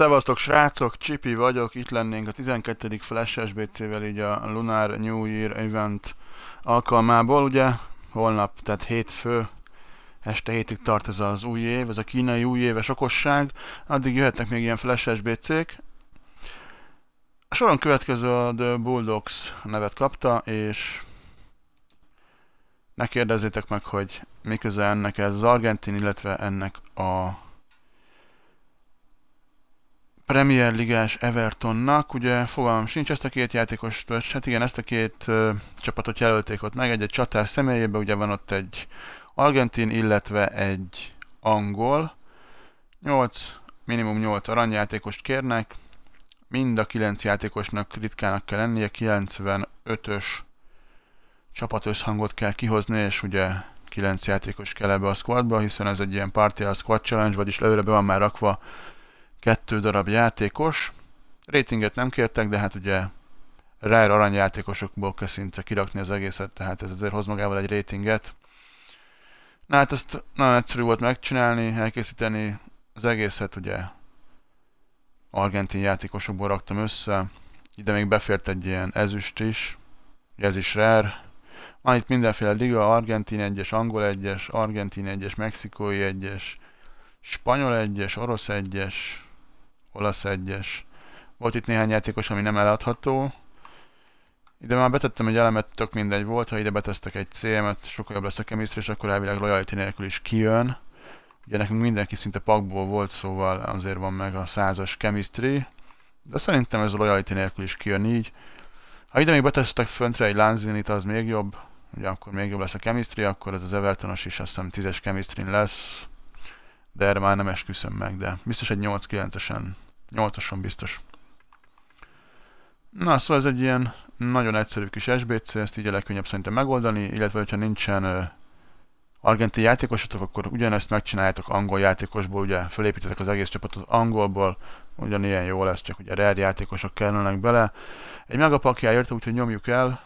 Szevasztok srácok, Csipi vagyok, itt lennénk a 12. Flash SBC-vel így a Lunar New Year Event alkalmából, ugye holnap, tehát hétfő, este hétig tart ez az új év, ez a kínai új éves okosság, addig jöhetnek még ilyen Flash SBC-k. A soron következő a The Bulldogs nevet kapta, és ne kérdezzétek meg, hogy miközben ennek ez az argentin, illetve ennek a Premier Ligás Evertonnak, ugye fogalmam sincs ezt a két játékost, hát igen, ezt a két ö, csapatot jelölték ott meg, egy, egy csatár személyében, ugye van ott egy argentin, illetve egy angol, 8, minimum 8 aranyjátékost kérnek, mind a 9 játékosnak ritkának kell lennie, 95-ös csapat összhangot kell kihozni, és ugye 9 játékos kell ebbe a squadba, hiszen ez egy ilyen party a squad challenge, vagyis előre be van már rakva kettő darab játékos. Ratinget nem kértek, de hát ugye Rare aranyjátékosokból kell szinte kirakni az egészet, tehát ez azért hoz magával egy ratinget. Na hát ezt nagyon egyszerű volt megcsinálni, elkészíteni az egészet ugye argentin játékosokból raktam össze, ide még befért egy ilyen ezüst is, ez is rare. Van itt mindenféle liga, argentin egyes, angol egyes, argentin egyes, mexikói egyes, spanyol egyes, orosz egyes, olasz egyes. Volt itt néhány játékos, ami nem eladható. Ide már betettem egy elemet, tök mindegy volt, ha ide betesztek egy CM-et, sokkal jobb lesz a chemistry, és akkor elvileg loyalty nélkül is kijön. Ugye nekünk mindenki szinte pakból volt, szóval azért van meg a százas chemistry, de szerintem ez a loyalty nélkül is kijön így. Ha ide még betesztek föntre egy Lanzinit, az még jobb, ugye akkor még jobb lesz a chemistry, akkor ez az Evertonos is azt hiszem 10-es chemistry lesz de erre már nem esküszöm meg, de biztos egy 8-9-esen, 8-ason biztos. Na, szóval ez egy ilyen nagyon egyszerű kis SBC, ezt így a legkönnyebb szerintem megoldani, illetve hogyha nincsen argentin játékosatok, akkor ugyanezt megcsináljátok angol játékosból, ugye felépítetek az egész csapatot angolból, ugyanilyen jó lesz, csak ugye rare játékosok kellenek bele. Egy megapakjáért, úgyhogy nyomjuk el,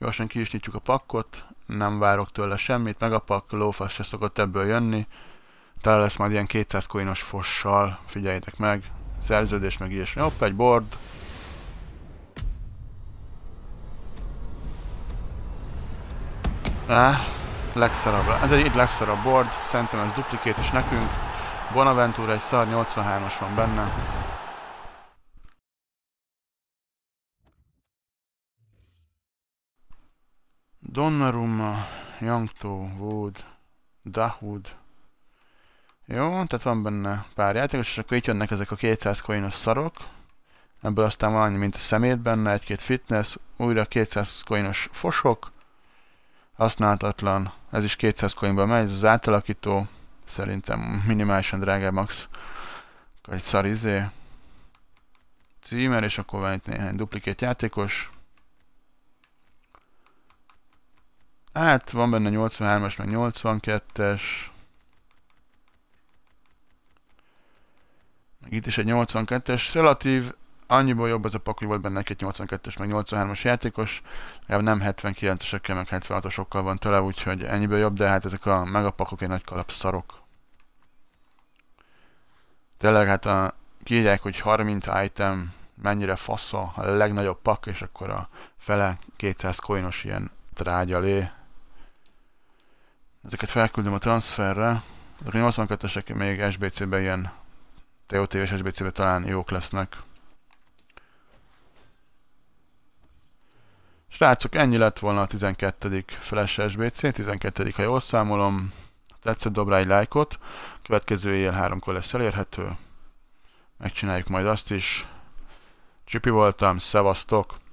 Gyorsan ki is nyitjuk a pakkot, nem várok tőle semmit, meg a pak, lófasz se szokott ebből jönni. Tele lesz majd ilyen 200 coinos fossal, figyeljétek meg. Szerződés meg ilyesmi. Hopp, egy board. Á, legszarabb. Ez egy, itt legszarabb board, szerintem ez duplikét is nekünk. Bonaventura egy szar 83-as van benne. Donnarumma, Youngto, Wood, Dahoud. Jó, tehát van benne pár játékos, és akkor itt jönnek ezek a 200 coinos szarok. Ebből aztán van annyi, mint a szemét benne, egy-két fitness, újra 200 coinos fosok. Használtatlan, ez is 200 coinba megy, ez az átalakító. Szerintem minimálisan drága max. Egy szar izé. Címer, és akkor van itt néhány duplikét játékos. Hát van benne 83-as, meg 82-es. Meg itt is egy 82-es. Relatív, annyiból jobb az a pakli volt benne egy 82-es, meg 83-as játékos. Legalább nem 79-esekkel, meg 76-osokkal van tele, úgyhogy ennyiből jobb, de hát ezek a megapakok egy nagy kalap szarok. Tényleg hát a, kiírják, hogy 30 item, mennyire fasza, a legnagyobb pak, és akkor a fele 200 coinos ilyen trágyalé, Ezeket felküldöm a transferre. A 82-esek még SBC-be ilyen TOT és SBC-be talán jók lesznek. Srácok, ennyi lett volna a 12. Flash SBC, 12. ha jól számolom. Ha tetszett, dob rá egy lájkot. Következő éjjel háromkor lesz elérhető. Megcsináljuk majd azt is. Csipi voltam, szevasztok!